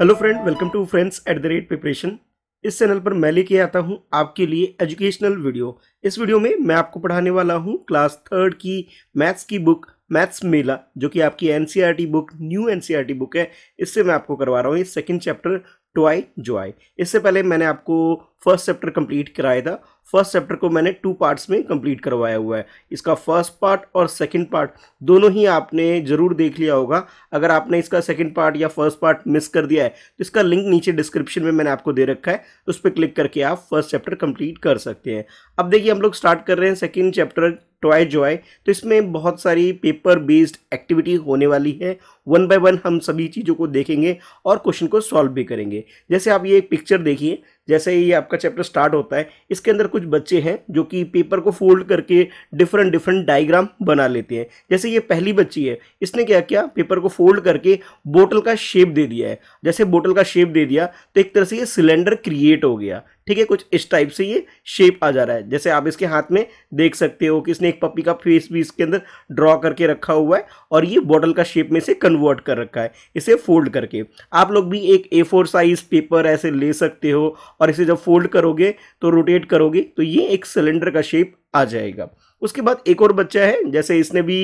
hello friend welcome to friends at the rate preparation इस channel पर मैं लेके आता हूं आपके लिए एजुकेशनल वीडियो इस वीडियो में मैं आपको पढ़ाने वाला हूं क्लास थर्ड की मैथ्स की बुक मैथ्स मेला जो कि आपकी NCERT e book new NCERT e book है इससे मैं आपको करवा रहा हूँ ये सेकेंड चैप्टर टू आई जो आई इससे पहले मैंने आपको फर्स्ट चैप्टर कम्प्लीट कराया था फर्स्ट चैप्टर को मैंने टू पार्ट्स में कंप्लीट करवाया हुआ है इसका फर्स्ट पार्ट और सेकंड पार्ट दोनों ही आपने ज़रूर देख लिया होगा अगर आपने इसका सेकंड पार्ट या फर्स्ट पार्ट मिस कर दिया है तो इसका लिंक नीचे डिस्क्रिप्शन में मैंने आपको दे रखा है तो उस पर क्लिक करके आप फर्स्ट चैप्टर कंप्लीट कर सकते हैं अब देखिए हम लोग स्टार्ट कर रहे हैं सेकेंड चैप्टर टॉय जो है तो इसमें बहुत सारी पेपर बेस्ड एक्टिविटी होने वाली है वन बाय वन हम सभी चीज़ों को देखेंगे और क्वेश्चन को सॉल्व भी करेंगे जैसे आप ये एक पिक्चर देखिए जैसे ये आपका चैप्टर स्टार्ट होता है इसके अंदर कुछ बच्चे हैं जो कि पेपर को फोल्ड करके डिफरेंट डिफरेंट डायग्राम बना लेते हैं जैसे ये पहली बच्ची है इसने क्या किया पेपर को फोल्ड करके बोतल का शेप दे दिया है जैसे बोतल का शेप दे दिया तो एक तरह से ये सिलेंडर क्रिएट हो गया ठीक है कुछ इस टाइप से ये शेप आ जा रहा है जैसे आप इसके हाथ में देख सकते हो कि इसने एक पप्पी का फेस भी इसके अंदर ड्रॉ करके रखा हुआ है और ये बॉटल का शेप में से कन्वर्ट कर रखा है इसे फोल्ड करके आप लोग भी एक ए फोर साइज पेपर ऐसे ले सकते हो और इसे जब फोल्ड करोगे तो रोटेट करोगे तो ये एक सिलेंडर का शेप आ जाएगा उसके बाद एक और बच्चा है जैसे इसने भी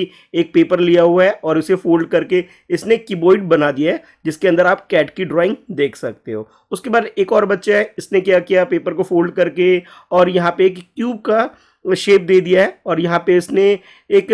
एक पेपर लिया हुआ है और उसे फोल्ड करके इसने कीबोर्ड बना दिया है जिसके अंदर आप कैट की ड्राइंग देख सकते हो उसके बाद एक और बच्चा है इसने क्या किया पेपर को फोल्ड करके और यहाँ पे एक क्यूब का शेप दे दिया है और यहाँ पे इसने एक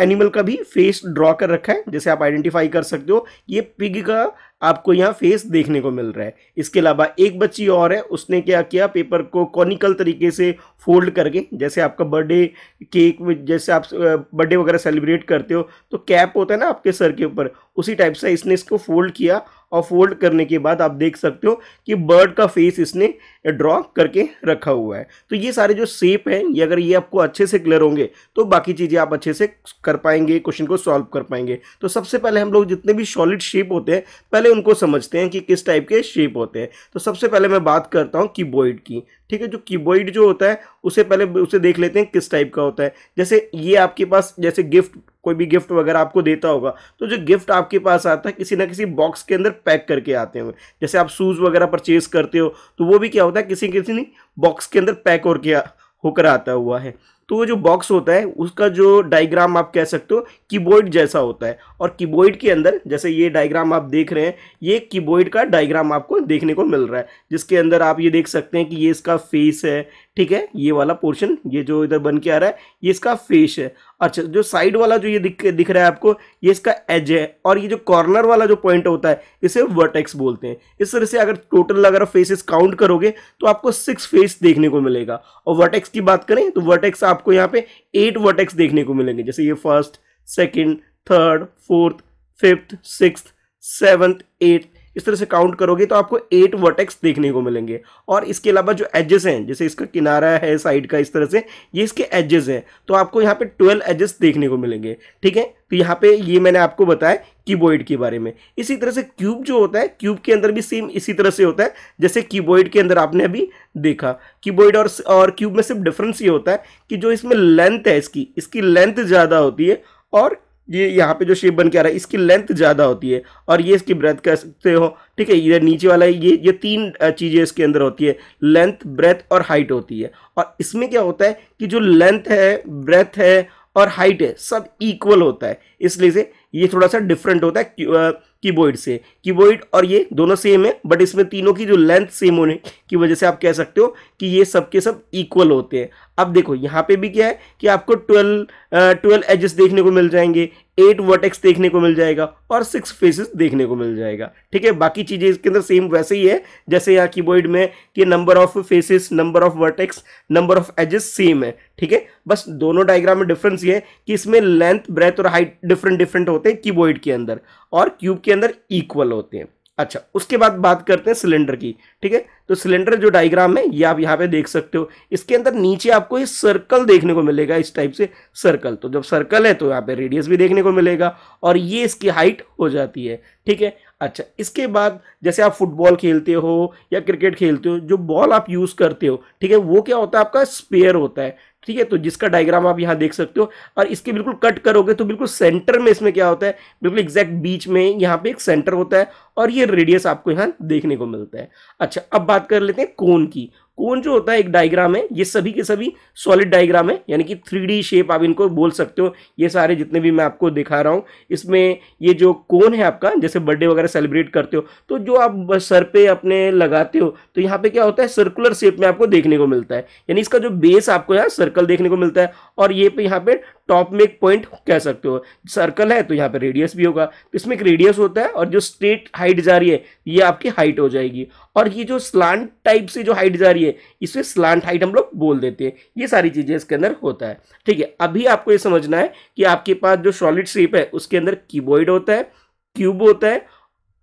एनिमल का भी फेस ड्रॉ कर रखा है जैसे आप आइडेंटिफाई कर सकते हो ये पिग का आपको यहाँ फेस देखने को मिल रहा है इसके अलावा एक बच्ची और है उसने क्या किया पेपर को कॉनिकल तरीके से फोल्ड करके जैसे आपका बर्थडे केक जैसे आप बर्थडे वगैरह सेलिब्रेट करते हो तो कैप होता है ना आपके सर के ऊपर उसी टाइप से इसने इसको फोल्ड किया और फोल्ड करने के बाद आप देख सकते हो कि बर्ड का फेस इसने ड्रॉ करके रखा हुआ है तो ये सारे जो शेप हैं ये अगर ये आपको अच्छे से क्लियर होंगे तो बाकी चीज़ें आप अच्छे से कर पाएंगे क्वेश्चन को सॉल्व कर पाएंगे तो सबसे पहले हम लोग जितने भी सॉलिड शेप होते हैं पहले उनको समझते हैं कि किस टाइप के शेप होते हैं तो सबसे पहले मैं बात करता हूँ कीबोर्ड की ठीक है जो कीबोर्ड जो होता है उसे पहले उसे देख लेते हैं किस टाइप का होता है जैसे ये आपके पास जैसे गिफ्ट कोई भी गिफ्ट वगैरह आपको देता होगा तो जो गिफ्ट आपके पास आता है किसी ना किसी बॉक्स के अंदर पैक करके आते हुए जैसे आप शूज़ वगैरह परचेज करते हो तो वो भी क्या होता है किसी किसी बॉक्स के अंदर पैक और किया होकर आता हुआ है तो वो जो बॉक्स होता है उसका जो डायग्राम आप कह सकते हो कीबोर्ड जैसा होता है और कीबोर्ड के अंदर जैसे ये डायग्राम आप देख रहे हैं ये कीबोर्ड का डायग्राम आपको देखने को मिल रहा है जिसके अंदर आप ये देख सकते हैं कि ये इसका फेस है ठीक है ये वाला पोर्शन ये जो इधर बन के आ रहा है ये इसका फेस है अच्छा जो साइड वाला जो ये दिख दिख रहा है आपको ये इसका एज है और ये जो कॉर्नर वाला जो पॉइंट होता है इसे वर्टेक्स बोलते हैं इस तरह से अगर टोटल अगर फेसेस काउंट करोगे तो आपको सिक्स फेस देखने को मिलेगा और वर्टेक्स की बात करें तो वर्टेक्स आपको यहाँ पे एट वर्टेक्स देखने को मिलेंगे जैसे ये first second third fourth fifth six seventh eighth इस तरह से काउंट करोगे तो आपको एट वर्टेक्स देखने को मिलेंगे और इसके अलावा जो एजेस हैं जैसे इसका किनारा है साइड का इस तरह से ये इसके एजेस हैं तो आपको यहाँ पे ट्वेल्व एजेस देखने को मिलेंगे ठीक है तो यहाँ पे ये मैंने आपको बताया कीबोर्ड के बारे में इसी तरह से क्यूब जो होता है क्यूब के अंदर भी सेम इसी तरह से होता है जैसे कीबोर्ड के अंदर आपने अभी देखा कीबोर्ड और और क्यूब में सिर्फ डिफरेंस ये होता है कि जो इसमें लेंथ है इसकी इसकी लेंथ ज़्यादा होती है और ये यहाँ पे जो शेप बन के आ रहा है इसकी लेंथ ज़्यादा होती है और ये इसकी ब्रेथ कह सकते हो ठीक है ये नीचे वाला ये ये तीन चीज़ें इसके अंदर होती है लेंथ ब्रेथ और हाइट होती है और इसमें क्या होता है कि जो लेंथ है ब्रेथ है और हाइट है सब इक्वल होता है इसलिए से ये थोड़ा सा डिफरेंट होता है कीबोर्ड से कीबोर्ड और ये दोनों सेम है बट इसमें तीनों की जो लेंथ सेम होने की वजह से आप कह सकते हो कि ये सब के सब इक्वल होते हैं अब देखो यहाँ पे भी क्या है कि आपको ट्वेल्व ट्वेल्व एजेस देखने को मिल जाएंगे एट वर्टेक्स देखने को मिल जाएगा और सिक्स फेसेस देखने को मिल जाएगा ठीक है बाकी चीज़ें इसके अंदर सेम वैसे ही है जैसे यहाँ कीबोर्ड में कि number of faces number of vertex number of edges same है ठीक है बस दोनों डायग्राम में डिफरेंस ये है कि इसमें लेंथ ब्रेथ और हाइट डिफरेंट डिफरेंट होते हैं कीबोर्ड के अंदर और क्यूब के अंदर इक्वल होते हैं अच्छा उसके बाद बात करते हैं सिलेंडर की ठीक है तो सिलेंडर जो डायग्राम है ये आप यहाँ पे देख सकते हो इसके अंदर नीचे आपको ये सर्कल देखने को मिलेगा इस टाइप से सर्कल तो जब सर्कल है तो यहाँ पे रेडियस भी देखने को मिलेगा और ये इसकी हाइट हो जाती है ठीक है अच्छा इसके बाद जैसे आप फुटबॉल खेलते हो या क्रिकेट खेलते हो जो बॉल आप यूज़ करते हो ठीक है वो क्या होता है आपका स्पेयर होता है ठीक है तो जिसका डायग्राम आप यहाँ देख सकते हो और इसके बिल्कुल कट करोगे तो बिल्कुल सेंटर में इसमें क्या होता है बिल्कुल एग्जैक्ट बीच में यहाँ पे एक सेंटर होता है और ये रेडियस आपको यहाँ देखने को मिलता है अच्छा अब बात कर लेते हैं कोन की कोन जो होता है एक डायग्राम है ये सभी के सभी सॉलिड डायग्राम है यानी कि थ्री शेप आप इनको बोल सकते हो ये सारे जितने भी मैं आपको दिखा रहा हूँ इसमें ये जो कौन है आपका जैसे बर्थडे वगैरह सेलिब्रेट करते हो तो जो आप सर पे अपने लगाते हो तो यहाँ पे क्या होता है सर्कुलर शेप में आपको देखने को मिलता है यानी इसका जो बेस आपको यहाँ सर्कल देखने को मिलता है और ये पे यहाँ पे टॉप में एक पॉइंट कह सकते हो सर्कल है तो यहाँ पे रेडियस भी होगा तो इसमें एक रेडियस होता है और जो स्ट्रेट हाइट जा रही है ये आपकी हाइट हो जाएगी और ये जो स्लांट टाइप से जो हाइट जा रही है इसे स्लांट हाइट हम लोग बोल देते हैं ये सारी चीज़ें इसके अंदर होता है ठीक है अभी आपको ये समझना है कि आपके पास जो सॉलिड शेप है उसके अंदर कीबोर्ड होता है क्यूब होता है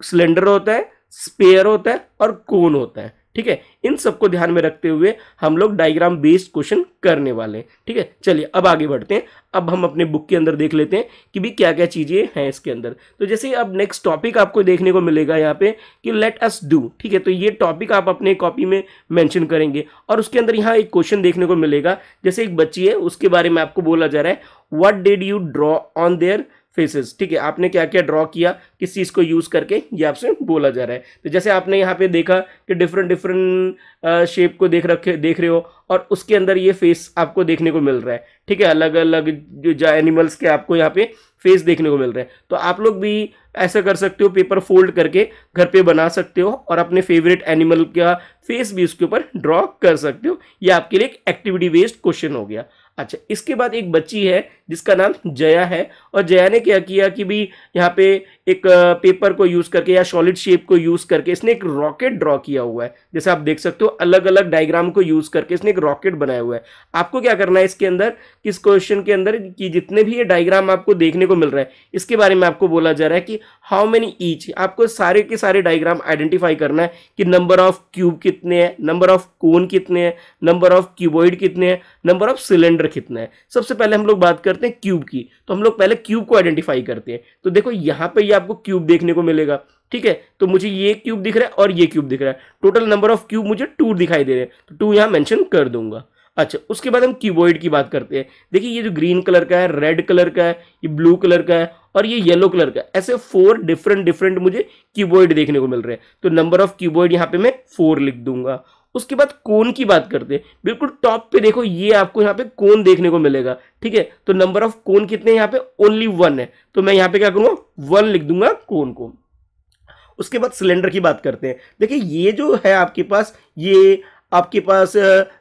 सिलेंडर होता है स्पेयर होता है और कोन होता है ठीक है इन सबको ध्यान में रखते हुए हम लोग डायग्राम बेस्ड क्वेश्चन करने वाले हैं ठीक है चलिए अब आगे बढ़ते हैं अब हम अपने बुक के अंदर देख लेते हैं कि भी क्या क्या चीज़ें हैं इसके अंदर तो जैसे अब नेक्स्ट टॉपिक आपको देखने को मिलेगा यहाँ पे कि लेट अस डू ठीक है तो ये टॉपिक आप अपने कॉपी में मैंशन करेंगे और उसके अंदर यहाँ एक क्वेश्चन देखने को मिलेगा जैसे एक बच्ची है उसके बारे में आपको बोला जा रहा है what did you draw on their faces ठीक है आपने क्या क्या ड्रॉ किया किस चीज़ को यूज़ करके ये आपसे बोला जा रहा है तो जैसे आपने यहाँ पे देखा कि डिफरेंट डिफरेंट शेप को देख रखे देख रहे हो और उसके अंदर ये फेस आपको देखने को मिल रहा है ठीक है अलग अलग जो एनिमल्स के आपको यहाँ पे फेस देखने को मिल रहा है तो आप लोग भी ऐसा कर सकते हो पेपर फोल्ड करके घर पे बना सकते हो और अपने फेवरेट एनिमल का फेस भी उसके ऊपर ड्रॉ कर सकते हो ये आपके लिए एक एक्टिविटी बेस्ड क्वेश्चन हो गया अच्छा इसके बाद एक बच्ची है जिसका नाम जया है और जया ने क्या किया कि भाई यहाँ पे एक पेपर को यूज करके या सॉलिड शेप को यूज करके इसने एक रॉकेट ड्रॉ किया हुआ है जैसे आप देख सकते हो अलग अलग डायग्राम को यूज करके इसने एक रॉकेट बनाया हुआ है आपको क्या करना है इसके अंदर किस क्वेश्चन के अंदर कि जितने भी ये डायग्राम आपको देखने को मिल रहा है इसके बारे में आपको बोला जा रहा है कि हाउ मेनी ईच आपको सारे के सारे डायग्राम आइडेंटिफाई करना है कि नंबर ऑफ क्यूब कितने हैं नंबर ऑफ कोन कितने हैं नंबर ऑफ क्यूबॉइड कितने हैं नंबर ऑफ सिलेंडर कितने हैं सबसे पहले हम लोग बात करते हैं क्यूब की तो हम लोग पहले क्यूब को आइडेंटिफाई करते हैं तो देखो यहाँ पर आपको क्यूब देखने को मिलेगा ठीक है तो मुझे ये क्यूब दिख रहा है और ये क्यूब दिख रहा है टोटल नंबर ऑफ क्यूब मुझे टू दिखाई दे रहे हैं तो टू यहाँ मैंशन कर दूंगा अच्छा उसके बाद हम क्यूबॉइड की बात करते हैं देखिए ये जो ग्रीन कलर का है रेड कलर का है ये ब्लू कलर का है और ये येलो कलर का ऐसे फोर डिफरेंट डिफरेंट मुझे क्यूबॉइड देखने को मिल रहे हैं तो नंबर ऑफ क्यूबॉइड यहाँ पे मैं फोर लिख दूंगा उसके बाद कोन की बात करते हैं बिल्कुल टॉप पे देखो ये आपको यहाँ पे कोन देखने को मिलेगा ठीक है तो नंबर ऑफ कोन कितने यहाँ पे ओनली वन है तो मैं यहाँ पे क्या करूंगा वन लिख दूंगा कोन को उसके बाद सिलेंडर की बात करते हैं देखिए ये जो है आपके पास ये आपके पास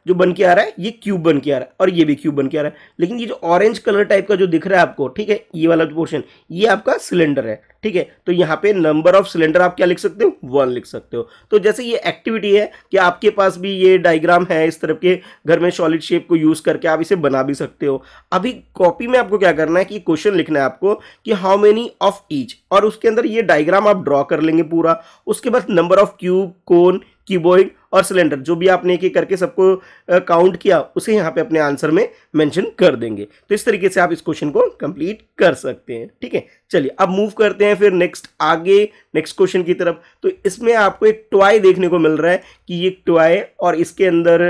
जो बन के आ रहा है ये क्यूब बन के आ रहा है और ये भी क्यूब बन के आ रहा है लेकिन ये जो ऑरेंज कलर टाइप का जो दिख रहा है आपको ठीक है ये वाला जो पोर्शन ये आपका सिलेंडर है ठीक है तो यहाँ पे नंबर ऑफ सिलेंडर आप क्या लिख सकते हो वन लिख सकते हो तो जैसे ये एक्टिविटी है कि आपके पास भी ये डायग्राम है इस तरफ के घर में सॉलिड शेप को यूज करके आप इसे बना भी सकते हो अभी कॉपी में आपको क्या करना है कि क्वेश्चन लिखना है आपको कि हाउ मेनी ऑफ ईच और उसके अंदर ये डायग्राम आप ड्रॉ कर लेंगे पूरा उसके बाद number of cube cone cuboid और सिलेंडर जो भी आपने एक एक करके सबको काउंट किया उसे यहाँ पे अपने आंसर में मेंशन कर देंगे तो इस तरीके से आप इस क्वेश्चन को कंप्लीट कर सकते हैं ठीक है चलिए अब मूव करते हैं फिर नेक्स्ट आगे नेक्स्ट क्वेश्चन की तरफ तो इसमें आपको एक टॉय देखने को मिल रहा है कि ये टॉय और इसके अंदर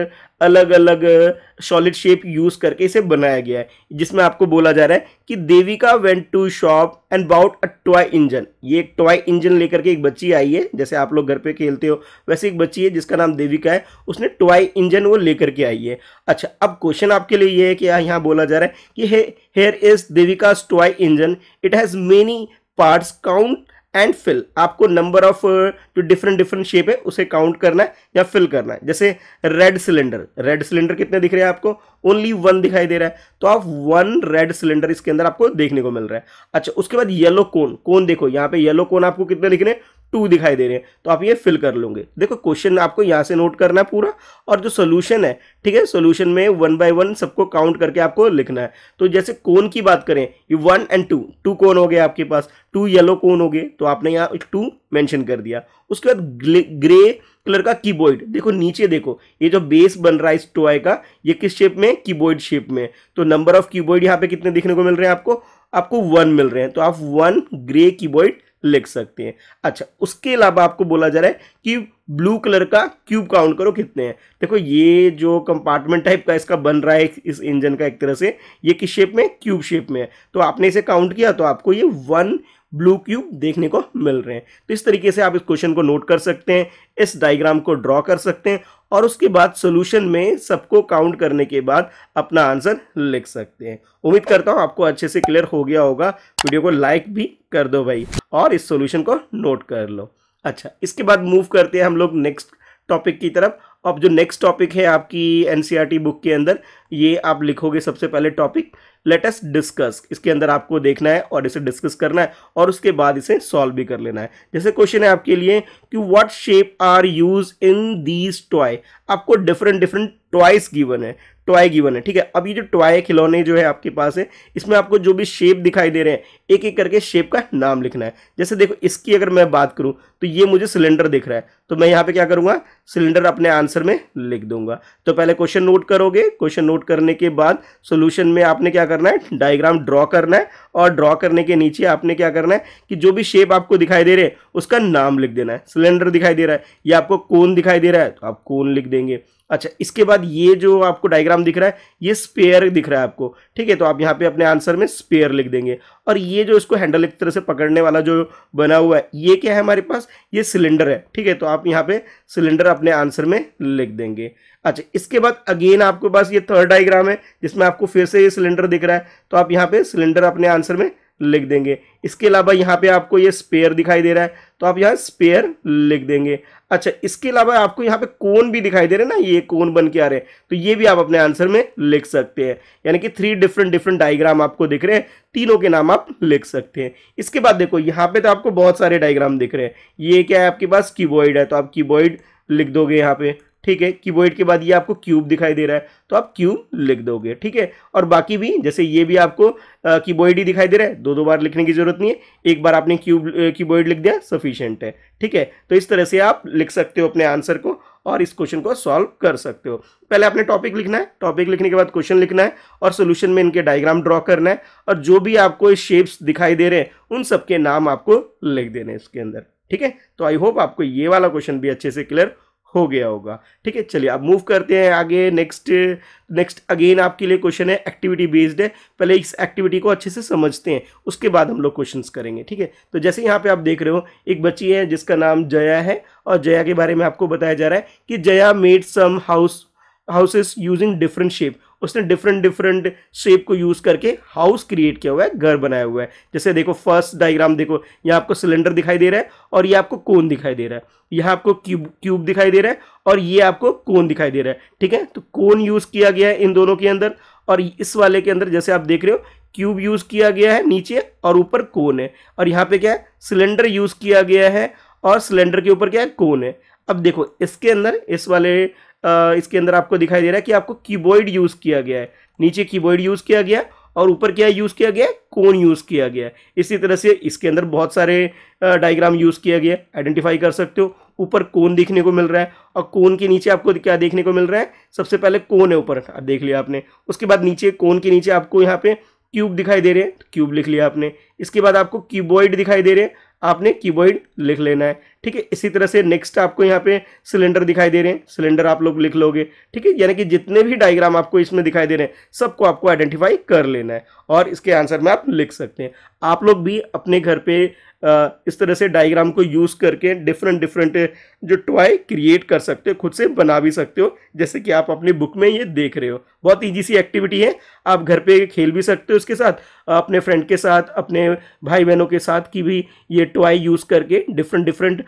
अलग अलग सॉलिड शेप यूज करके इसे बनाया गया है जिसमें आपको बोला जा रहा है कि Devika went to shop and bought a toy engine ये एक टॉय इंजन लेकर के एक बच्ची आई है जैसे आप लोग घर पे खेलते हो वैसे एक बच्ची है जिसका नाम देवी का है उसने टॉय इंजन वो लेकर के आई है अच्छा अब क्वेश्चन आपके लिए ये है कि यहाँ बोला जा रहा है कि hey here is Devika toy engine it has many parts count and fill आपको नंबर ऑफ uh, जो डिफरेंट डिफरेंट शेप है उसे काउंट करना है या फिल करना है जैसे रेड सिलेंडर रेड सिलेंडर कितने दिख रहे हैं आपको ओनली वन दिखाई दे रहा है तो आप वन रेड सिलेंडर इसके अंदर आपको देखने को मिल रहा है अच्छा उसके बाद येलो कोन कोन देखो यहाँ पे येलो कोन आपको कितने दिख रहे हैं टू दिखाई दे रहे हैं तो आप ये फिल कर लोगे देखो क्वेश्चन आपको यहाँ से नोट करना है पूरा और जो सोल्यूशन है ठीक है सोल्यूशन में वन बाय वन सबको काउंट करके आपको लिखना है तो जैसे कोन की बात करें ये one and two two cone हो गए आपके पास टू येलो कोन हो गए तो आपने यहाँ टू मैंशन कर दिया उसके बाद ग्रे कलर का कीबोर्ड देखो नीचे देखो ये जो बेस बन रहा है इस टॉय का ये किस शेप में कीबोर्ड शेप में तो नंबर ऑफ कीबोर्ड यहाँ पे कितने देखने को मिल रहे हैं आपको आपको वन मिल रहे हैं तो आप वन ग्रे कीबोर्ड लिख सकते हैं अच्छा उसके अलावा आपको बोला जा रहा है कि ब्लू कलर का क्यूब काउंट करो कितने हैं देखो ये जो कंपार्टमेंट टाइप का इसका बन रहा है इस इंजन का एक तरह से ये किस शेप में क्यूब शेप में है तो आपने इसे काउंट किया तो आपको ये वन ब्लू क्यूब देखने को मिल रहे हैं तो इस तरीके से आप इस क्वेश्चन को नोट कर सकते हैं इस डायग्राम को ड्रॉ कर सकते हैं और उसके बाद सोल्यूशन में सबको काउंट करने के बाद अपना आंसर लिख सकते हैं उम्मीद करता हूँ आपको अच्छे से क्लियर हो गया होगा वीडियो को लाइक भी कर दो भाई और इस सोल्यूशन को नोट कर लो अच्छा इसके बाद मूव करते हैं हम लोग नेक्स्ट टॉपिक की तरफ अब जो नेक्स्ट टॉपिक है आपकी एनसीईआरटी बुक e के अंदर ये आप लिखोगे सबसे पहले टॉपिक लेटेस्ट डिस्कस इसके अंदर आपको देखना है और इसे डिस्कस करना है और उसके बाद इसे सॉल्व भी कर लेना है जैसे क्वेश्चन है आपके लिए कि what shape are use in these toy आपको डिफरेंट डिफरेंट टॉयस गिवन है टॉय गिवन है ठीक है अब ये जो टॉय खिलौने जो है आपके पास है इसमें आपको जो भी शेप दिखाई दे रहे हैं एक एक करके शेप का नाम लिखना है जैसे देखो इसकी अगर मैं बात करूं तो ये मुझे सिलेंडर दिख रहा है तो मैं यहाँ पे क्या करूंगा सिलेंडर अपने आंसर में लिख दूंगा तो पहले क्वेश्चन नोट करोगे क्वेश्चन नोट करने के बाद सोल्यूशन में आपने क्या करना है डायग्राम ड्रॉ करना है और ड्रॉ करने के नीचे आपने क्या करना है कि जो भी शेप आपको दिखाई दे रहे हैं उसका नाम लिख देना है सिलेंडर दिखाई दे रहा है या आपको कौन दिखाई दे रहा है तो आप कौन लिख देंगे अच्छा इसके बाद ये जो आपको डायग्राम डायग्राम दिख रहा है ये स्पेयर दिख रहा है आपको ठीक है तो आप यहाँ पे अपने आंसर में स्पेयर लिख देंगे और ये जो इसको हैंडल एक तरह से पकड़ने वाला जो बना हुआ है ये क्या है हमारे पास ये सिलेंडर है ठीक है तो आप यहाँ पे सिलेंडर अपने आंसर में लिख देंगे अच्छा इसके बाद अगेन आपके पास ये थर्ड डायग्राम है जिसमें आपको फिर से ये सिलेंडर दिख रहा है तो आप यहाँ पे सिलेंडर अपने आंसर में लिख देंगे इसके अलावा यहाँ पे आपको ये स्पेयर दिखाई दे रहा है तो आप यहाँ स्पेयर लिख देंगे अच्छा इसके अलावा आपको यहाँ पे कोन भी दिखाई दे रहे हैं ना ये कोन बन के आ रहे हैं तो ये भी आप अपने आंसर में लिख सकते हैं यानी कि थ्री डिफरेंट डिफरेंट डायग्राम आपको दिख रहे हैं तीनों के नाम आप लिख सकते हैं इसके बाद देखो यहाँ पे तो आपको बहुत सारे डायग्राम दिख रहे हैं ये क्या है आपके पास कीबोर्ड है तो आप कीबोर्ड लिख दोगे यहाँ पे ठीक है कीबोर्ड के बाद ये आपको क्यूब दिखाई दे रहा है तो आप क्यूब लिख दोगे ठीक है और बाकी भी जैसे ये भी आपको कीबोर्ड ही दिखाई दे रहा है दो दो बार लिखने की जरूरत नहीं है एक बार आपने क्यूब कीबोर्ड लिख दिया सफिशियंट है ठीक है तो इस तरह से आप लिख सकते हो अपने आंसर को और इस क्वेश्चन को सॉल्व कर सकते हो पहले आपने टॉपिक लिखना है टॉपिक लिखने के बाद क्वेश्चन लिखना है और सोल्यूशन में इनके डायग्राम ड्रॉ करना है और जो भी आपको शेप्स दिखाई दे रहे हैं उन सबके नाम आपको लिख देने इसके अंदर ठीक है तो आई होप आपको ये वाला क्वेश्चन भी अच्छे से क्लियर हो गया होगा ठीक है चलिए अब मूव करते हैं आगे नेक्स्ट नेक्स्ट अगेन आपके लिए क्वेश्चन है एक्टिविटी बेस्ड है पहले इस एक्टिविटी को अच्छे से समझते हैं उसके बाद हम लोग क्वेश्चन करेंगे ठीक है तो जैसे यहाँ पे आप देख रहे हो एक बच्ची है जिसका नाम जया है और जया के बारे में आपको बताया जा रहा है कि Jaya made some house houses using different shape उसने डिफरेंट डिफरेंट शेप को यूज करके हाउस क्रिएट किया हुआ है घर बनाया हुआ है जैसे देखो फर्स्ट डायग्राम देखो यहाँ आपको सिलेंडर दिखाई दे रहा है और ये आपको कोन दिखाई दे रहा है यहाँ आपको क्यूब क्यूब दिखाई दे रहा है और ये आपको कोन दिखाई दे रहा है ठीक है तो कोन यूज किया गया है इन दोनों के अंदर और इस वाले के अंदर जैसे आप देख रहे हो क्यूब यूज किया गया है नीचे और ऊपर कोन है और यहाँ पे क्या है सिलेंडर यूज किया गया है और सिलेंडर के ऊपर क्या है कोन है अब देखो इसके अंदर इस वाले इसके अंदर आपको दिखाई दे रहा है कि आपको कीबोर्ड यूज़ किया गया है नीचे कीबोर्ड यूज़ किया गया और ऊपर क्या यूज़ किया गया कोन यूज़ किया गया इसी तरह से इसके अंदर बहुत सारे डायग्राम यूज़ किया गया आइडेंटिफाई कर सकते हो ऊपर कोन देखने को मिल रहा है और कोन के नीचे आपको क्या देखने को मिल रहा है सबसे पहले कौन है ऊपर देख लिया आपने उसके बाद नीचे कौन के नीचे आपको यहाँ पे क्यूब दिखाई दे रहे हैं क्यूब लिख लिया आपने इसके बाद आपको कीबोर्ड दिखाई दे रहे हैं आपने कीबोर्ड लिख लेना है ठीक है इसी तरह से नेक्स्ट आपको यहाँ पे सिलेंडर दिखाई दे रहे हैं सिलेंडर आप लोग लिख लोगे ठीक है यानी कि जितने भी डायग्राम आपको इसमें दिखाई दे रहे हैं सबको आपको आइडेंटिफाई कर लेना है और इसके आंसर में आप लिख सकते हैं आप लोग भी अपने घर पे इस तरह से डायग्राम को यूज़ करके डिफरेंट डिफरेंट जो टॉय क्रिएट कर सकते हो खुद से बना भी सकते हो जैसे कि आप अपनी बुक में ये देख रहे हो बहुत ईजी सी एक्टिविटी है आप घर पे खेल भी सकते हो उसके साथ अपने फ्रेंड के साथ अपने भाई बहनों के साथ की भी ये टॉय यूज़ करके डिफरेंट डिफरेंट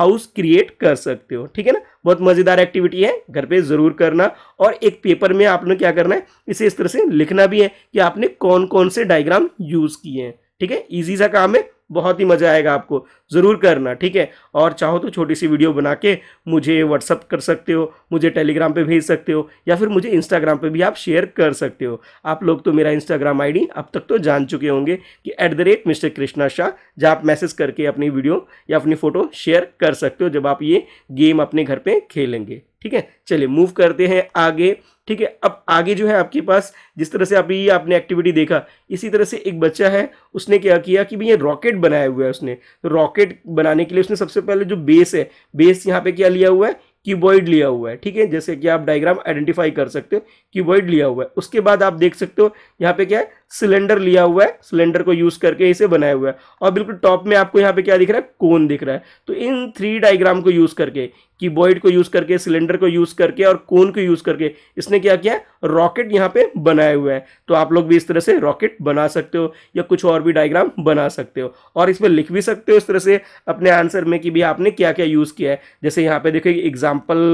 हाउस क्रिएट कर सकते हो ठीक है ना बहुत मज़ेदार एक्टिविटी है घर पे ज़रूर करना और एक पेपर में आपने क्या करना है इसे इस तरह से लिखना भी है कि आपने कौन कौन से डायग्राम यूज़ किए हैं ठीक है ईजी सा काम है बहुत ही मज़ा आएगा आपको ज़रूर करना ठीक है और चाहो तो छोटी सी वीडियो बना के मुझे व्हाट्सअप कर सकते हो मुझे टेलीग्राम पे भेज सकते हो या फिर मुझे इंस्टाग्राम पे भी आप शेयर कर सकते हो आप लोग तो मेरा इंस्टाग्राम आईडी अब तक तो जान चुके होंगे कि at the rate mister Krishna Shah जहाँ आप मैसेज करके अपनी वीडियो या अपनी फ़ोटो शेयर कर सकते हो जब आप ये गेम अपने घर पर खेलेंगे ठीक है चलिए मूव करते हैं आगे ठीक है अब आगे जो है आपके पास जिस तरह से अभी आपने एक्टिविटी देखा इसी तरह से एक बच्चा है उसने क्या किया कि भैया रॉकेट बनाया हुआ है उसने तो रॉकेट बनाने के लिए उसने सबसे पहले जो बेस है बेस यहाँ पे क्या लिया हुआ है क्यूबॉइड लिया हुआ है ठीक है जैसे कि आप डायग्राम आइडेंटिफाई कर सकते हो क्यूबॉइड लिया हुआ है उसके बाद आप देख सकते हो यहाँ पे क्या है सिलेंडर लिया हुआ है सिलेंडर को यूज करके इसे बनाया हुआ है और बिल्कुल टॉप में आपको यहाँ पे क्या दिख रहा है कोन दिख रहा है तो इन थ्री डायग्राम को यूज करके कीबोर्ड को यूज करके सिलेंडर को यूज करके और कोन को यूज करके इसने क्या किया रॉकेट यहाँ पे बनाया हुआ है तो आप लोग भी इस तरह से रॉकेट बना सकते हो या कुछ और भी डायग्राम बना सकते हो और इसमें लिख भी सकते हो इस तरह से अपने आंसर में कि भी आपने क्या क्या यूज किया है जैसे यहाँ पे देखो एग्जाम्पल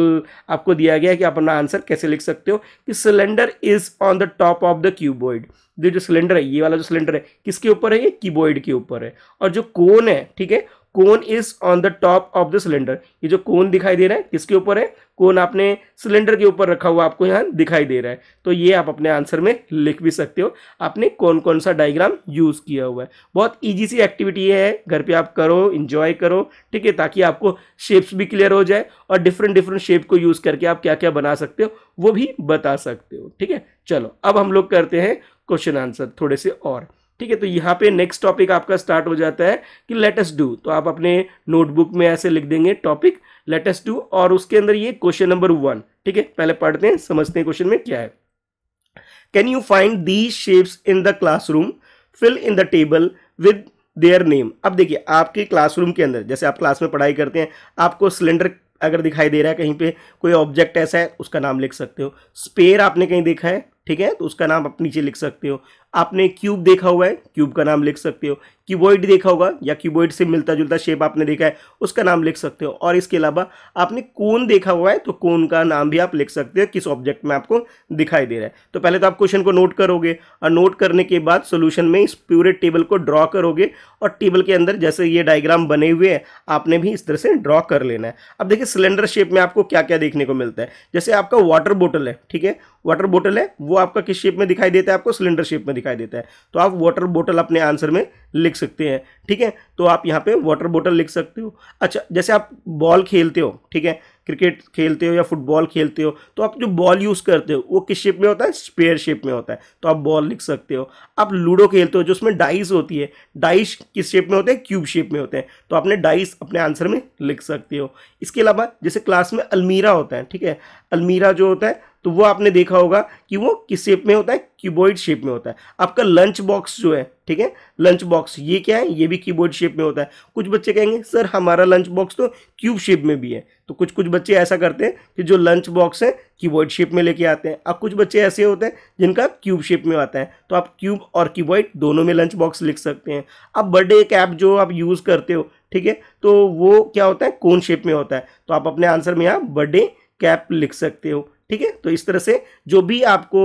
आपको दिया गया है कि आप अपना आंसर कैसे लिख सकते हो कि cylinder is on the top of the cuboid जो जो सिलेंडर है ये वाला जो सिलेंडर है किसके ऊपर है ये कीबोर्ड के ऊपर है और जो कोन है ठीक है cone is on the top of the cylinder ये जो कोन दिखाई दे रहा है किसके ऊपर है कोन आपने सिलेंडर के ऊपर रखा हुआ आपको यहाँ दिखाई दे रहा है तो ये आप अपने आंसर में लिख भी सकते हो आपने कौन कौन सा डायग्राम यूज़ किया हुआ है बहुत ईजी सी एक्टिविटी है घर पे आप करो इंजॉय करो ठीक है ताकि आपको शेप्स भी क्लियर हो जाए और डिफरेंट डिफरेंट शेप को यूज़ करके आप क्या क्या बना सकते हो वो भी बता सकते हो ठीक है चलो अब हम लोग करते हैं क्वेश्चन आंसर थोड़े से और ठीक है तो यहाँ पे नेक्स्ट टॉपिक आपका स्टार्ट हो जाता है कि लेटेस्ट डू तो आप अपने नोटबुक में ऐसे लिख देंगे टॉपिक लेटेस्ट डू और उसके अंदर ये क्वेश्चन नंबर वन ठीक है पहले पढ़ते हैं समझते हैं क्वेश्चन में क्या है can you find the shapes in the classroom fill in the table with their name अब देखिए आपके क्लासरूम के अंदर जैसे आप क्लास में पढ़ाई करते हैं आपको सिलेंडर अगर दिखाई दे रहा है कहीं पे कोई ऑब्जेक्ट ऐसा है उसका नाम लिख सकते हो स्पेयर आपने कहीं देखा है ठीक है तो उसका नाम आप नीचे लिख सकते हो आपने क्यूब देखा हुआ है क्यूब का नाम लिख सकते हो क्यूबॉइड देखा होगा या क्यूबॉइड से मिलता जुलता शेप आपने देखा है उसका नाम लिख सकते हो और इसके अलावा आपने कोन देखा हुआ है तो कोन का नाम भी आप लिख सकते हो किस ऑब्जेक्ट में आपको दिखाई दे रहा है तो पहले तो आप क्वेश्चन को नोट करोगे और नोट करने के बाद सोल्यूशन में इस पूरे टेबल को ड्रॉ करोगे और टेबल के अंदर जैसे ये डायग्राम बने हुए हैं आपने भी इस तरह से ड्रॉ कर लेना है अब देखिए सिलेंडर शेप में आपको क्या क्या देखने को मिलता है जैसे आपका वाटर बोटल है ठीक है वाटर बोटल है वो आपका किस शेप में दिखाई देता है आपको सिलेंडर शेप में दिखाई देता है तो आप वाटर बोटल अपने आंसर में लिख सकते हैं ठीक है तो आप यहाँ पे वाटर बोटल लिख सकते हो अच्छा जैसे आप बॉल खेलते हो ठीक है क्रिकेट खेलते हो या फुटबॉल खेलते हो तो आप जो बॉल यूज़ करते हो वो किस शेप में होता है स्पेयर शेप में होता है तो आप बॉल लिख सकते हो आप लूडो खेलते हो जो उसमें डाइस होती है डाइस किस शेप में होते हैं क्यूब शेप में होते हैं तो आपने डाइस अपने आंसर में लिख सकते हो इसके अलावा जैसे क्लास में अलमीरा होता है ठीक है अलमीरा जो होता है तो वो आपने देखा होगा कि वो किस शेप में होता है क्यूबॉइड शेप में होता है आपका लंच बॉक्स जो है ठीक है लंच बॉक्स ये क्या है ये भी कीबोर्ड शेप में होता है कुछ बच्चे कहेंगे सर हमारा लंच बॉक्स तो क्यूब शेप में भी है तो कुछ कुछ बच्चे ऐसा करते हैं कि जो लंच बॉक्स है कीबोर्ड शेप में लेके आते हैं अब कुछ बच्चे ऐसे होते हैं जिनका क्यूब शेप में आता है तो आप क्यूब और कीबोर्ड दोनों में लंच बॉक्स लिख सकते हैं अब बर्थडे कैप जो आप यूज़ करते हो ठीक है तो वो क्या होता है कौन शेप में होता है तो आप अपने आंसर में यहाँ बर्थडे कैप लिख सकते हो ठीक है तो इस तरह से जो भी आपको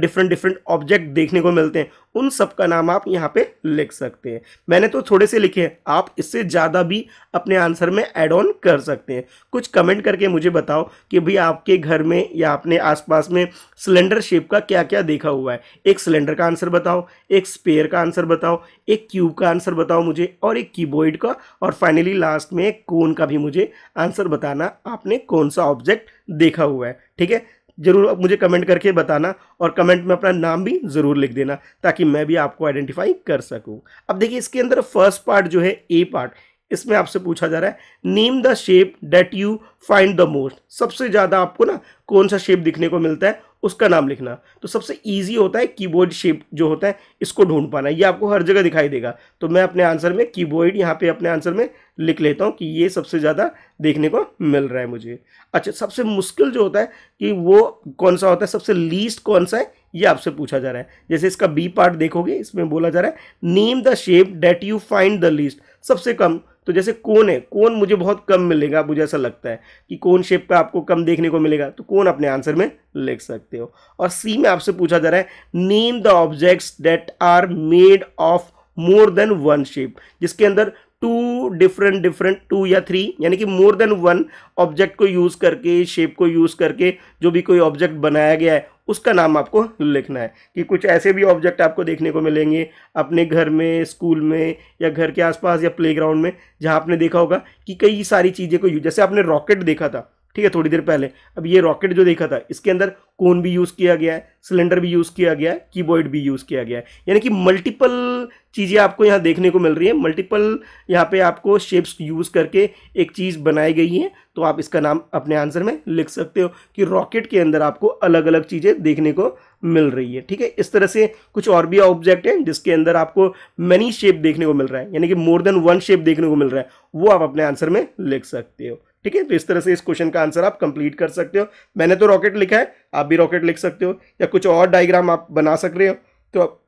डिफरेंट डिफरेंट ऑब्जेक्ट देखने को मिलते हैं उन सब का नाम आप यहाँ पे लिख सकते हैं मैंने तो थोड़े से लिखे हैं आप इससे ज़्यादा भी अपने आंसर में एड ऑन कर सकते हैं कुछ कमेंट करके मुझे बताओ कि भाई आपके घर में या अपने आसपास में सिलेंडर शेप का क्या क्या देखा हुआ है एक सिलेंडर का आंसर बताओ एक स्पेयर का आंसर बताओ एक क्यूब का आंसर बताओ मुझे और एक कीबोर्ड का और फाइनली लास्ट में एक कोन का भी मुझे आंसर बताना आपने कौन सा ऑब्जेक्ट देखा हुआ है ठीक है ज़रूर मुझे कमेंट करके बताना और कमेंट में अपना नाम भी ज़रूर लिख देना ताकि मैं भी आपको आइडेंटिफाई कर सकूँ अब देखिए इसके अंदर फर्स्ट पार्ट जो है ए पार्ट इसमें आपसे पूछा जा रहा है name the shape that you find the most सबसे ज़्यादा आपको ना कौन सा शेप दिखने को मिलता है उसका नाम लिखना तो सबसे ईजी होता है कीबोर्ड शेप जो होता है इसको ढूंढ पाना ये आपको हर जगह दिखाई देगा तो मैं अपने आंसर में कीबोर्ड यहाँ पे अपने आंसर में लिख लेता हूँ कि ये सबसे ज़्यादा देखने को मिल रहा है मुझे अच्छा सबसे मुश्किल जो होता है कि वो कौन सा होता है सबसे लीस्ट कौन सा है ये आपसे पूछा जा रहा है जैसे इसका बी पार्ट देखोगे इसमें बोला जा रहा है name the shape that you find the least सबसे कम तो जैसे कोन है कोन मुझे बहुत कम मिलेगा मुझे ऐसा लगता है कि कोन शेप का आपको कम देखने को मिलेगा तो कोन अपने आंसर में लिख सकते हो और सी में आपसे पूछा जा रहा है name the objects that are made of more than one shape जिसके अंदर टू डिफरेंट डिफरेंट टू या थ्री यानी कि मोर देन वन ऑब्जेक्ट को यूज़ करके शेप को यूज़ करके जो भी कोई ऑब्जेक्ट बनाया गया है उसका नाम आपको लिखना है कि कुछ ऐसे भी ऑब्जेक्ट आपको देखने को मिलेंगे अपने घर में स्कूल में या घर के आसपास या प्लेग्राउंड में जहाँ आपने देखा होगा कि कई सारी चीज़ें को यूज जैसे आपने रॉकेट देखा था ठीक है थोड़ी देर पहले अब ये रॉकेट जो देखा था इसके अंदर कोन भी यूज़ किया गया है सिलेंडर भी यूज़ किया गया है कीबोर्ड भी यूज़ किया गया है यानी कि मल्टीपल चीज़ें आपको यहाँ देखने को मिल रही है मल्टीपल यहाँ पे आपको शेप्स यूज़ करके एक चीज़ बनाई गई है तो आप इसका नाम अपने आंसर में लिख सकते हो कि रॉकेट के अंदर आपको अलग अलग चीज़ें देखने को मिल रही है ठीक है इस तरह से कुछ और भी ऑब्जेक्ट हैं जिसके अंदर आपको मैनी शेप देखने को मिल रहा है यानी कि मोर देन वन शेप देखने को मिल रहा है वो आप अपने आंसर में लिख सकते हो ठीक है तो इस तरह से इस क्वेश्चन का आंसर आप कंप्लीट कर सकते हो मैंने तो रॉकेट लिखा है आप भी रॉकेट लिख सकते हो या कुछ और डायग्राम आप बना सक रहे हो तो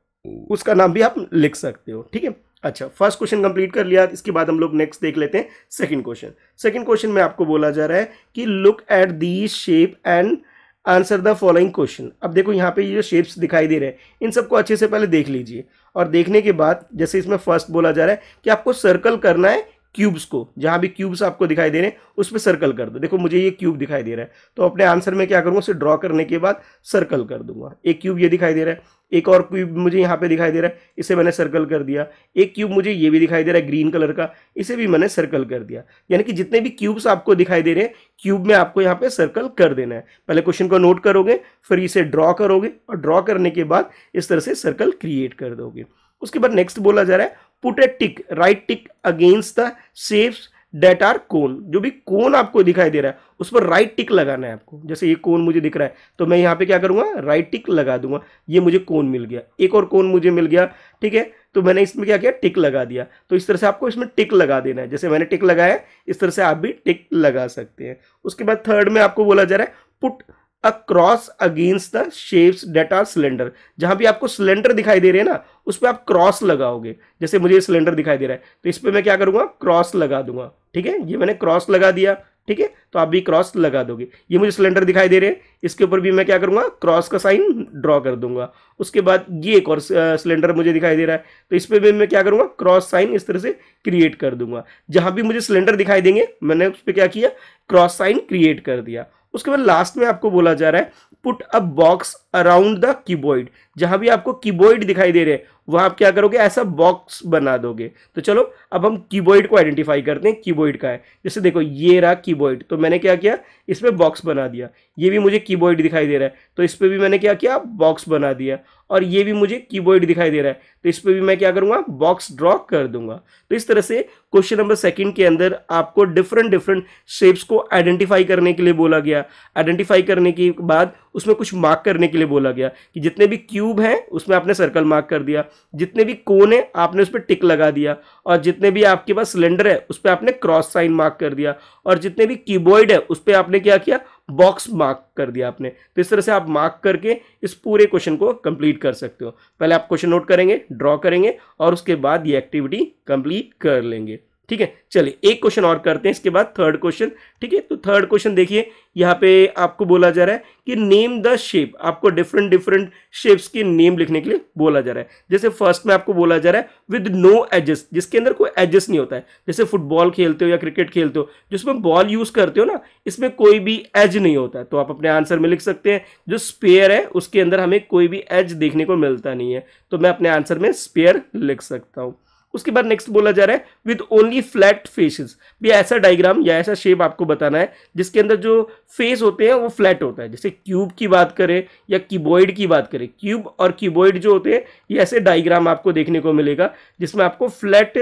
उसका नाम भी आप लिख सकते हो ठीक है अच्छा फर्स्ट क्वेश्चन कंप्लीट कर लिया इसके बाद हम लोग नेक्स्ट देख लेते हैं सेकंड क्वेश्चन सेकंड क्वेश्चन में आपको बोला जा रहा है कि look at the shape and answer the following question अब देखो यहाँ पे ये जो शेप्स दिखाई दे रहे हैं इन सबको अच्छे से पहले देख लीजिए और देखने के बाद जैसे इसमें फर्स्ट बोला जा रहा है कि आपको सर्कल करना है क्यूब्स को जहाँ भी क्यूब्स आपको दिखाई दे रहे हैं उस पर सर्कल कर दो देखो मुझे ये क्यूब दिखाई दे रहा है तो अपने आंसर में क्या करूँगा उसे ड्रॉ करने के बाद सर्कल कर दूंगा एक क्यूब ये दिखाई दे रहा है एक और क्यूब मुझे यहाँ पे दिखाई दे रहा है इसे मैंने सर्कल कर दिया एक क्यूब मुझे ये भी दिखाई दे रहा है ग्रीन कलर का इसे भी मैंने सर्कल कर दिया यानी कि जितने भी क्यूब्स आपको दिखाई दे रहे हैं क्यूब में आपको यहाँ पे सर्कल कर देना है पहले क्वेश्चन को नोट करोगे फिर इसे ड्रॉ करोगे और ड्रॉ करने के बाद इस तरह से सर्कल क्रिएट कर दोगे उसके बाद नेक्स्ट बोला जा रहा है put a tick right tick against the shapes that are cone जो भी कोन आपको दिखाई दे रहा है उस पर राइट टिक लगाना है आपको जैसे ये कोन मुझे दिख रहा है तो मैं यहाँ पे क्या करूँगा राइट टिक लगा दूंगा ये मुझे कोन मिल गया एक और कोन मुझे मिल गया ठीक है तो मैंने इसमें क्या किया टिक लगा दिया तो इस तरह से आपको इसमें टिक लगा देना है जैसे मैंने टिक लगाया इस तरह से आप भी टिक लगा सकते हैं उसके बाद थर्ड में आपको बोला जा रहा है put a cross against the shapes that are cylinder जहां भी आपको सिलेंडर दिखाई दे रहे हैं ना उस पर आप क्रॉस लगाओगे जैसे मुझे सिलेंडर दिखाई दे रहा है तो इस पर मैं क्या करूंगा क्रॉस लगा दूंगा ठीक है ये मैंने क्रॉस लगा दिया ठीक है तो आप भी क्रॉस लगा दोगे ये मुझे सिलेंडर दिखाई दे रहे हैं इसके ऊपर भी मैं क्या करूंगा क्रॉस का साइन ड्रॉ कर दूंगा उसके बाद ये एक और सिलेंडर मुझे दिखाई दे रहा है तो इस पर भी मैं क्या करूंगा क्रॉस साइन इस तरह से क्रिएट कर दूंगा जहां भी मुझे सिलेंडर दिखाई देंगे मैंने उस पर क्या किया क्रॉस साइन क्रिएट कर दिया उसके बाद लास्ट में आपको बोला जा रहा है put a box around the cuboid जहां भी आपको कीबोर्ड दिखाई दे रहे हैं वहाँ आप क्या करोगे ऐसा बॉक्स बना दोगे तो चलो अब हम कीबोर्ड को आइडेंटिफाई करते हैं कीबोर्ड का है जैसे देखो ये रहा कीबोर्ड तो मैंने क्या किया इस पर बॉक्स बना दिया ये भी मुझे कीबोर्ड दिखाई दे रहा है तो इस पर भी मैंने क्या किया बॉक्स बना दिया और ये भी मुझे कीबोर्ड दिखाई दे रहा है तो इस पर भी मैं क्या करूँगा बॉक्स ड्रॉ कर दूंगा तो इस तरह से क्वेश्चन नंबर सेकंड के अंदर आपको डिफरेंट डिफरेंट शेप्स को आइडेंटिफाई करने के लिए बोला गया आइडेंटिफाई करने के बाद उसमें कुछ मार्क करने के लिए बोला गया कि जितने भी क्यूब हैं उसमें आपने सर्कल मार्क कर दिया जितने भी कोन है आपने उस पर टिक लगा दिया और जितने भी आपके पास सिलेंडर है उस पर आपने क्रॉस साइन मार्क कर दिया और जितने भी कीबोर्ड है उस पर आपने क्या किया बॉक्स मार्क कर दिया आपने तो इस तरह से आप मार्क करके इस पूरे क्वेश्चन को कंप्लीट कर सकते हो पहले आप क्वेश्चन नोट करेंगे ड्रॉ करेंगे और उसके बाद ये एक्टिविटी कंप्लीट कर लेंगे ठीक है चलिए एक क्वेश्चन और करते हैं इसके बाद थर्ड क्वेश्चन ठीक है तो थर्ड क्वेश्चन देखिए यहाँ पे आपको बोला जा रहा है कि नेम द शेप आपको डिफरेंट डिफरेंट शेप्स के नेम लिखने के लिए बोला जा रहा है जैसे फर्स्ट में आपको बोला जा रहा है विद नो एजेस जिसके अंदर कोई एजेस नहीं होता है जैसे फुटबॉल खेलते हो या क्रिकेट खेलते हो जिसमें बॉल यूज करते हो ना इसमें कोई भी एज नहीं होता है तो आप अपने आंसर में लिख सकते हैं जो स्पेयर है उसके अंदर हमें कोई भी एज देखने को मिलता नहीं है तो मैं अपने आंसर में स्पेयर लिख सकता हूँ उसके बाद नेक्स्ट बोला जा रहा है विद ओनली फ्लैट फेसेस भी ऐसा डायग्राम या ऐसा शेप आपको बताना है जिसके अंदर जो फेस होते हैं वो फ्लैट होता है जैसे क्यूब की बात करें या कीबोइड की बात करें क्यूब और कीबोइड जो होते हैं ये ऐसे डायग्राम आपको देखने को मिलेगा जिसमें आपको फ्लैट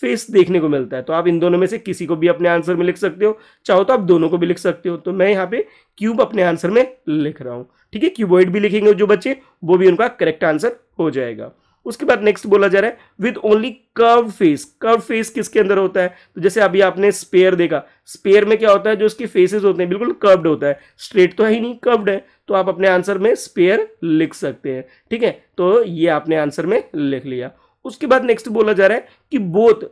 फेस देखने को मिलता है तो आप इन दोनों में से किसी को भी अपने आंसर में लिख सकते हो चाहो तो आप दोनों को भी लिख सकते हो तो मैं यहाँ पे क्यूब अपने आंसर में लिख रहा हूँ ठीक है क्यूबॉइड भी लिखेंगे जो बच्चे वो भी उनका करेक्ट आंसर हो जाएगा उसके बाद नेक्स्ट बोला जा रहा है with only curve face curve face किसके अंदर होता है तो जैसे अभी आपने स्पेयर देखा स्पेयर में क्या होता है जो उसके फेसेस होते हैं बिल्कुल कर्व्ड होता है स्ट्रेट तो है ही नहीं कर्व्ड है तो आप अपने आंसर में स्पेयर लिख सकते हैं ठीक है तो ये आपने आंसर में लिख लिया उसके बाद नेक्स्ट बोला जा रहा है कि both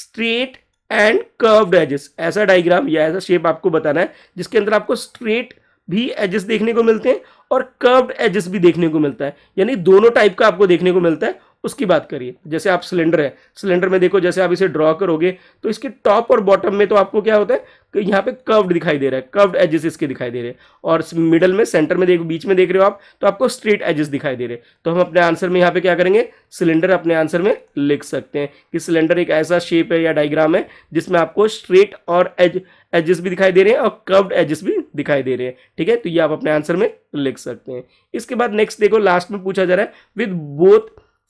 straight and curved edges ऐसा डायग्राम या ऐसा शेप आपको बताना है जिसके अंदर आपको स्ट्रेट भी एजेस देखने को मिलते हैं और कर्व्ड एजेस भी देखने को मिलता है यानी दोनों टाइप का आपको देखने को मिलता है उसकी बात करिए जैसे आप सिलेंडर है सिलेंडर में देखो जैसे आप इसे ड्रॉ करोगे तो इसके टॉप और बॉटम में तो आपको क्या होता है यहाँ पे कर्व्ड दिखाई दे रहा है कर्व्ड एजेस इसके दिखाई दे रहे हैं और मिडल में सेंटर में देख बीच में देख रहे हो आप तो आपको स्ट्रेट एजेस दिखाई दे रहे हैं तो हम अपने आंसर में यहाँ पे क्या करेंगे सिलेंडर अपने आंसर में लिख सकते हैं कि सिलेंडर एक ऐसा शेप है या डायग्राम है जिसमें आपको स्ट्रेट और एज एजेस भी दिखाई दे रहे हैं और कर्व्ड एजेस भी दिखाई दे रहे हैं ठीक है तो ये आप अपने आंसर में लिख सकते हैं इसके बाद नेक्स्ट देखो लास्ट में पूछा जा रहा है with both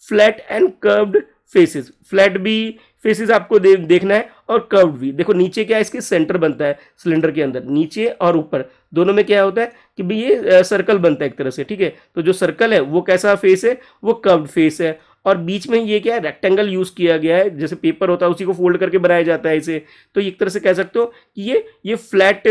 flat and curved faces flat भी फेसेस आपको दे, देखना है और कर्व्ड भी देखो नीचे क्या है इसके सेंटर बनता है सिलेंडर के अंदर नीचे और ऊपर दोनों में क्या होता है कि भाई ये सर्कल बनता है एक तरह से ठीक है तो जो सर्कल है वो कैसा फेस है वो कर्व्ड फेस है और बीच में ये क्या है रेक्टेंगल यूज़ किया गया है जैसे पेपर होता है उसी को फोल्ड करके बनाया जाता है इसे तो एक तरह से कह सकते हो कि ये ये फ्लैट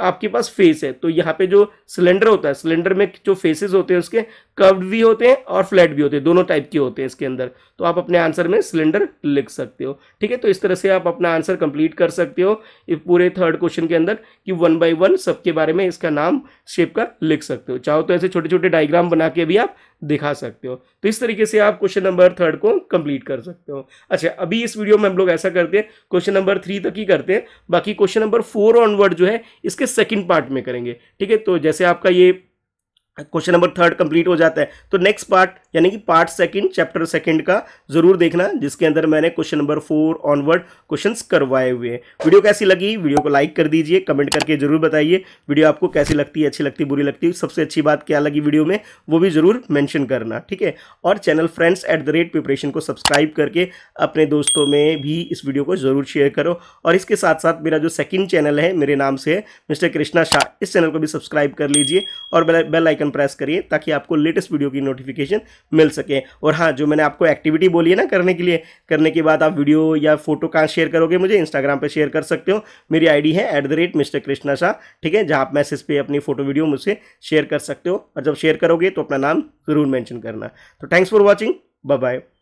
आपके पास फेस है तो यहाँ पे जो सिलेंडर होता है सिलेंडर में जो फेसेस होते हैं उसके कर्व्ड भी होते हैं और फ्लैट भी होते हैं दोनों टाइप के होते हैं इसके अंदर तो आप अपने आंसर में सिलेंडर लिख सकते हो ठीक है तो इस तरह से आप अपना आंसर कंप्लीट कर सकते हो इस पूरे थर्ड क्वेश्चन के अंदर कि वन बाई वन सबके बारे में इसका नाम शेप का लिख सकते हो चाहो तो ऐसे छोटे छोटे डायग्राम बना के भी आप दिखा सकते हो तो इस तरीके से आप क्वेश्चन नंबर थर्ड को कंप्लीट कर सकते हो अच्छा अभी इस वीडियो में हम लोग ऐसा करते हैं क्वेश्चन नंबर थ्री तक ही करते हैं बाकी क्वेश्चन नंबर फोर ऑनवर्ड जो है इसके इसके सेकंड पार्ट में करेंगे ठीक है तो जैसे आपका ये क्वेश्चन नंबर थर्ड कंप्लीट हो जाता है तो नेक्स्ट पार्ट यानी कि पार्ट सेकंड चैप्टर सेकंड का जरूर देखना जिसके अंदर मैंने question number four onward questions करवाए हुए हैं वीडियो कैसी लगी वीडियो को लाइक कर दीजिए कमेंट करके जरूर बताइए वीडियो आपको कैसी लगती है अच्छी लगती बुरी लगती सबसे अच्छी बात क्या लगी वीडियो में वो भी जरूर मैंशन करना ठीक है और channel friends at the rate preparation को सब्सक्राइब करके अपने दोस्तों में भी इस वीडियो को जरूर शेयर करो और इसके साथ साथ मेरा जो सेकेंड चैनल है मेरे नाम से है मिस्टर कृष्णा शाह इस चैनल को भी सब्सक्राइब कर लीजिए और बेलाइकन आइकन प्रेस करिए ताकि आपको लेटेस्ट वीडियो की नोटिफिकेशन मिल सके और हाँ जो मैंने आपको एक्टिविटी बोली है ना करने के लिए करने के बाद आप वीडियो या फोटो कहाँ शेयर करोगे मुझे इंस्टाग्राम पर शेयर कर सकते हो मेरी आईडी है at the rate mister Krishna Shah ठीक है जहाँ आप मैसेज पर अपनी फोटो वीडियो मुझसे शेयर कर सकते हो और जब शेयर करोगे तो अपना नाम ज़रूर मैंशन करना तो थैंक्स फॉर वॉचिंग बाय